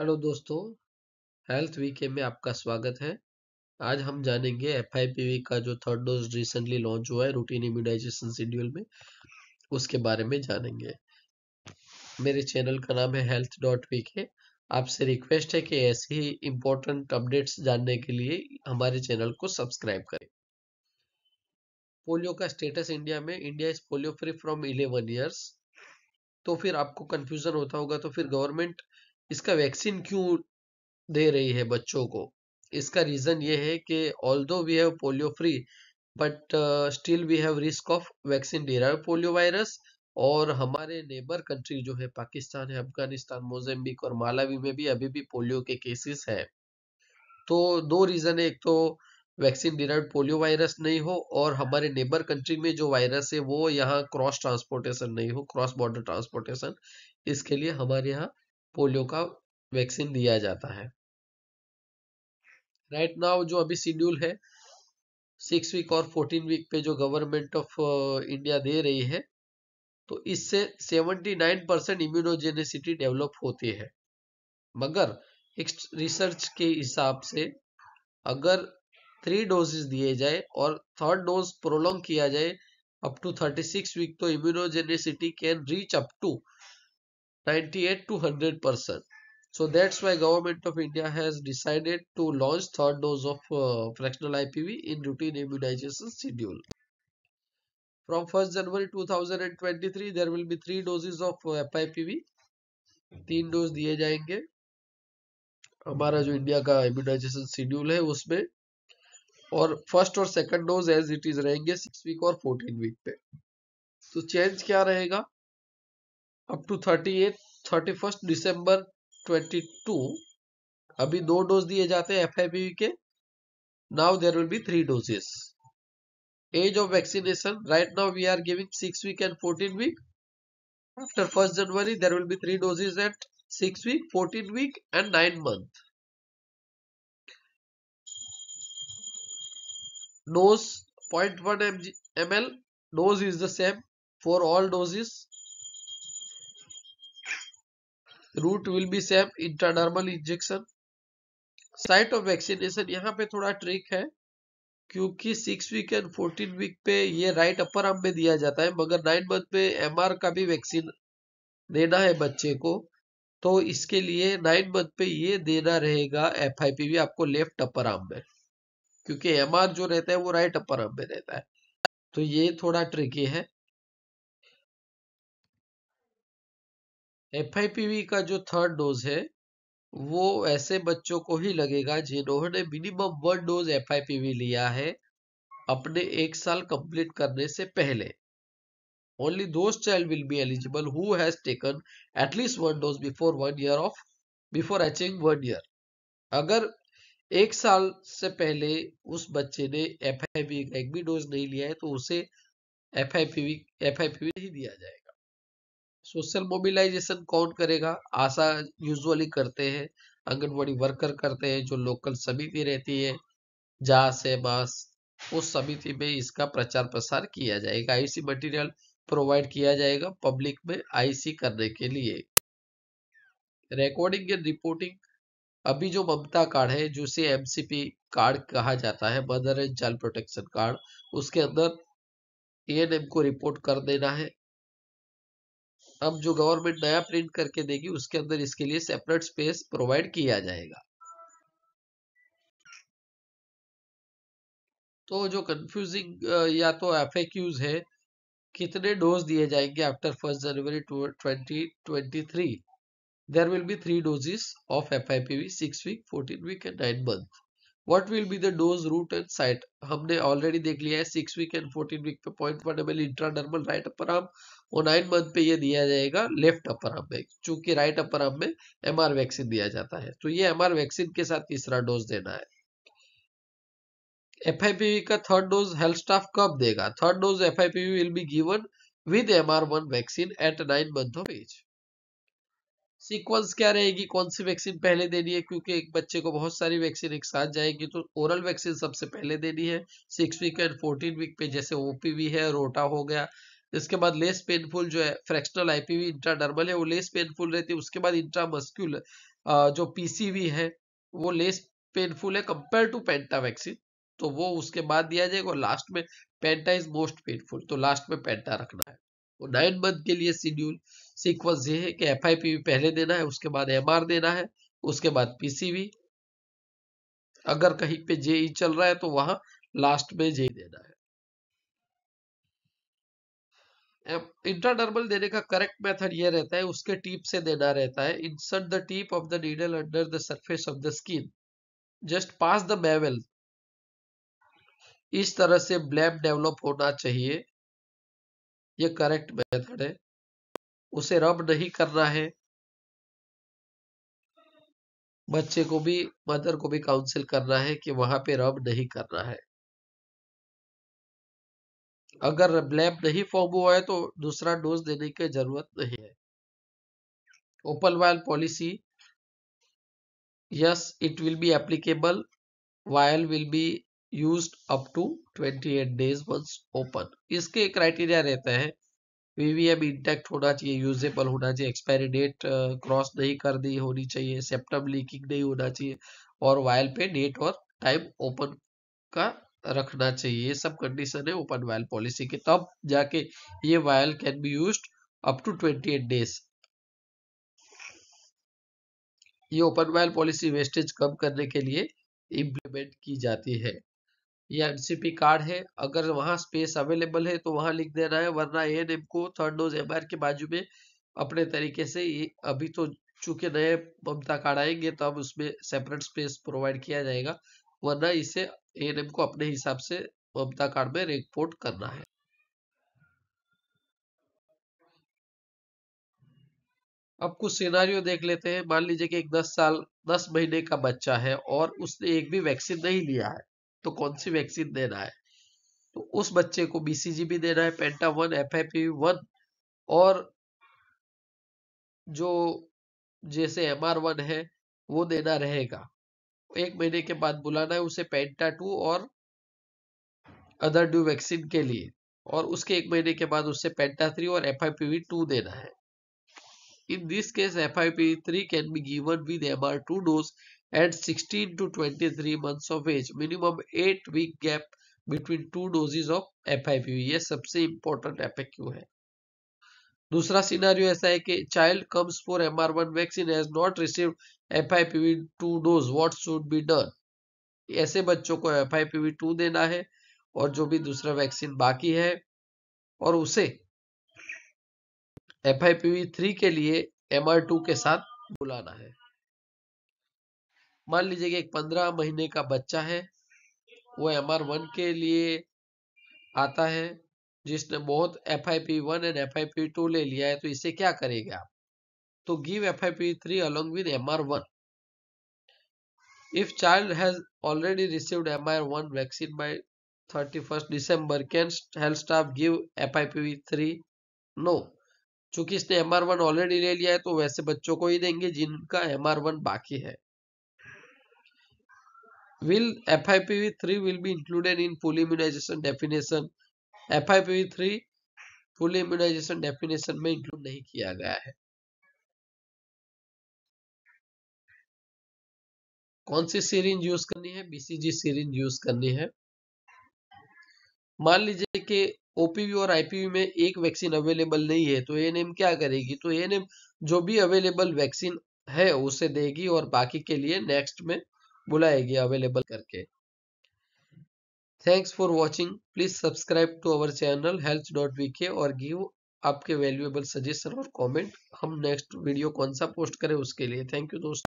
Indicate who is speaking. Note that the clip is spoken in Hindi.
Speaker 1: हेलो दोस्तों हेल्थ वीके में आपका स्वागत है आज हम जानेंगे एफ का जो थर्ड डोज रिसेंटली लॉन्च हुआ है रूटीन इम्यूनाइजेशन शेड्यूल में उसके बारे में जानेंगे मेरे चैनल का नाम है हेल्थ डॉट वीके आपसे रिक्वेस्ट है कि ऐसे ही इम्पोर्टेंट अपडेट्स जानने के लिए हमारे चैनल को सब्सक्राइब करें पोलियो का स्टेटस इंडिया में India is polio free from eleven years तो फिर आपको कंफ्यूजन होता होगा तो फिर गवर्नमेंट इसका वैक्सीन क्यों दे रही है बच्चों को इसका रीज़न ये है कि although we have polio free but still we have risk of vaccine derive polio virus और हमारे नेबर कंट्री जो है पाकिस्तान है अफगानिस्तान मोजेम्बिक और मालावी में भी अभी भी पोलियो के केसेस हैं तो दो रीज़न है एक तो वैक्सीन डिराइव पोलियो वायरस नहीं हो और हमारे नेबर कंट्री में जो वायरस है वो यहाँ क्रॉस ट्रांसपोर्टेशन नहीं हो क्रॉस बॉर्डर ट्रांसपोर्टेशन इसके लिए हमारे यहाँ पोलियो का वैक्सीन दिया जाता है राइट right नाउ जो अभी शेड्यूल है सिक्स वीक और फोर्टीन वीक पे जो गवर्नमेंट ऑफ इंडिया दे रही है तो इससे seventy nine percent immunogenicity develop होती है मगर एक रिसर्च के हिसाब से अगर थ्री डोजेस दिए जाए और थर्ड डोज प्रोलॉन्ग किया जाए up to thirty six week तो immunogenicity can reach up to 98 to 100 percent so that's why government of india has decided to launch third dose of uh, fractional ipv in routine immunization schedule from 1st january 2023 there will be three doses of fipv तीन डोज दिए जाएंगे हमारा जो इंडिया का इम्यूनाइजेशन शेड्यूल है उसमें और फर्स्ट और second dose as it is रहेंगे सिक्स वीक और फोर्टीन वीक पे तो चेंज क्या रहेगा अप टू 38 31st दिसंबर 22 अभी दो डोज दिए जाते हैं एफ के now there will be three doses as of vaccination right now we are giving six week and fourteen week after 1st January there will be three doses at 6 week 14 week and 9 month dose 0.1 mg, ml dose is the same for all doses route will be same intradermal injection site of vaccination यहाँ पे थोड़ा ट्रिक है क्योंकि six week and fourteen week पे ये राइट अपर आर्म में दिया जाता है मगर नाइन मंथ पे एम का भी वैक्सीन देना है बच्चे को तो इसके लिए नाइन मंथ पे ये देना रहेगा एफ आई पी भी आपको लेफ्ट अपर आर्म में क्योंकि एम जो रहता है वो राइट अपर आर्म में रहता है तो ये थोड़ा ट्रिकी है एफ का जो थर्ड डोज है वो ऐसे बच्चों को ही लगेगा जिन्होंने मिनिमम वन डोज एफ लिया है अपने एक साल कंप्लीट करने से पहले only those child will be eligible who has taken at least one dose before one year of before achieving one year अगर एक साल से पहले उस बच्चे ने एफ आई का एक भी डोज नहीं लिया है तो उसे एफ आई पी वी नहीं दिया जाएगा सोशल मोबिलाइजेशन कौन करेगा आशा यूजुअली करते हैं आंगनबाड़ी वर्कर करते हैं जो लोकल समिति रहती है जा से मास उस समिति में इसका प्रचार प्रसार किया जाएगा आईसी मटेरियल प्रोवाइड किया जाएगा पब्लिक में आईसी करने के लिए रिकॉर्डिंग एंड रिपोर्टिंग अभी जो ममता कार्ड है जिसे एमसीपी कार्ड कहा जाता है mother and child protection card उसके अंदर एएनएम को रिपोर्ट कर देना है अब जो गवर्नमेंट नया प्रिंट करके देगी उसके अंदर इसके लिए सेपरेट स्पेस प्रोवाइड किया जाएगा तो जो कंफ्यूजिंग या तो एफ है कितने डोज दिए जाएंगे after first January twenty there three there will be three doses of F I P V six week fourteen week and nine month What will be the dose route and site? हमने already देख लिया है six week and fourteen week पे point one ml intradermal right right upper और nine month पे ये दिया जाएगा left upper arm में क्योंकि right upper arm में एम आर वैक्सीन दिया जाता है तो ये एम आर वैक्सीन के साथ तीसरा डोज देना है एफ का थर्ड डोज health स्टाफ कब देगा third dose FIPV will be given with one vaccine at nine month of age. Sequence क्या रहेगी कौन सी वैक्सीन पहले देनी है क्योंकि एक बच्चे को बहुत सारी वैक्सीन एक साथ जाएगी तो ओरल वैक्सीन सबसे पहले देनी है six week and fourteen week पे जैसे ओपीवी है रोटा हो गया इसके बाद लेस पेनफुल जो है फ्रैक्शनल आईपीवी इंट्राडर्मल है वो लेस पेनफुल रहती है उसके बाद इंट्रामस्क्यूलर जो पीसीवी है वो लेस पेनफुल है कंपेयर टू पेंटा वैक्सीन तो वो उसके बाद दिया जाएगा और लास्ट में पेंटा इज मोस्ट पेनफुल तो लास्ट में पेंटा रखना है तो नाइन मंथ के लिए शेड्यूल सीक्वेंस ये है कि एफ पहले देना है उसके बाद एम देना है उसके बाद पीसीबी अगर कहीं पे जे चल रहा है तो वहां लास्ट में जे देना है इंट्राडर्मल देने का करेक्ट मेथड ये रहता है उसके टीप से देना रहता है insert the tip of the needle under the surface of the skin just pass the bevel इस तरह से ब्लैम डेवलप होना चाहिए ये करेक्ट मेथड है उसे रब नहीं करना है बच्चे को भी मदर को भी काउंसिल करना है कि वहां पे रब नहीं करना है अगर ब्लैम नहीं फॉर्म हुआ है तो दूसरा डोज देने की जरूरत नहीं है open vial policy yes it will be applicable vial will be use up to 28 days once open इसके क्राइटेरिया रहता है वीवीएम इंटैक्ट होना चाहिए यूजेबल होना चाहिए एक्सपायरी डेट क्रॉस नहीं कर दी होनी चाहिए सेप्टम लीकिंग नहीं होना चाहिए और वायल पे डेट और टाइम ओपन का रखना चाहिए ये सब कंडीशन है ओपन वायल पॉलिसी के तब जाके ये vial can be use up to twenty eight days ये ओपन वायल पॉलिसी वेस्टेज कम करने के लिए इम्प्लीमेंट की जाती है ये एमसीपी कार्ड है अगर वहां स्पेस अवेलेबल है तो वहां लिख देना है वरना एएनएम को थर्ड डोज एम के बाजू में अपने तरीके से ये अभी तो चूंकि नए ममता कार्ड आएंगे तब तो उसमें सेपरेट स्पेस प्रोवाइड किया जाएगा वरना इसे ए एन एम को अपने हिसाब से ममता कार्ड में रिपोर्ट करना है अब कुछ सिनारियों देख लेते हैं मान लीजिए कि एक 10 साल 10 महीने का बच्चा है और उसने एक भी वैक्सीन नहीं लिया है तो कौन सी वैक्सीन देना है तो उस बच्चे को बीसीजी भी देना है पेंटा वन एफ वन और जो जैसे एम आर वन है वो देना रहेगा एक महीने के बाद बुलाना है उसे पेंटा टू और अदर ड्यू वैक्सीन के लिए और उसके एक महीने के बाद उससे पेंटा थ्री और एफ टू देना है in this case F I P three can be given with M R two dose at 16 to 23 months of age minimum 8 week gap between two doses of FIV ये सबसे important FAQ है दूसरा सिनारियो ऐसा है कि child comes for M R one vaccine has not receive F I P V two dose what should be done ऐसे बच्चों को F I P V two देना है और जो भी दूसरा वैक्सीन बाकी है और उसे F I P V three के लिए एम आर टू के साथ बुलाना है मान लीजिए कि एक पंद्रह महीने का बच्चा है वो एम आर वन के लिए आता है जिसने बहुत F I P one and F I P two ले लिया है तो इसे क्या करेंगे आप तो give F I P three along with M R one if child has already received M R one vaccine by thirty first December can health staff give F I P three no चूंकि इसने एम आर वन ऑलरेडी ले लिया है तो वैसे बच्चों को ही देंगे जिनका एम आर वन बाकी है Will FIPV3 will be included in full immunization definition? FIPV3 full immunization definition में इंक्लूड नहीं किया गया है कौन सी सीरिंज यूज करनी है बीसीजी सीरिंज यूज करनी है मान लीजिए कि ओपीवी और आईपीवी में एक वैक्सीन अवेलेबल नहीं है तो एएनएम क्या करेगी तो एएनएम जो भी अवेलेबल वैक्सीन है उसे देगी और बाकी के लिए नेक्स्ट में बुलाएगी अवेलेबल करके thanks for watching please subscribe to our channel health dot VK और गिव आपके वैल्यूएबल सजेशन और कमेंट हम नेक्स्ट वीडियो कौन सा पोस्ट करें उसके लिए थैंक यू दोस्तों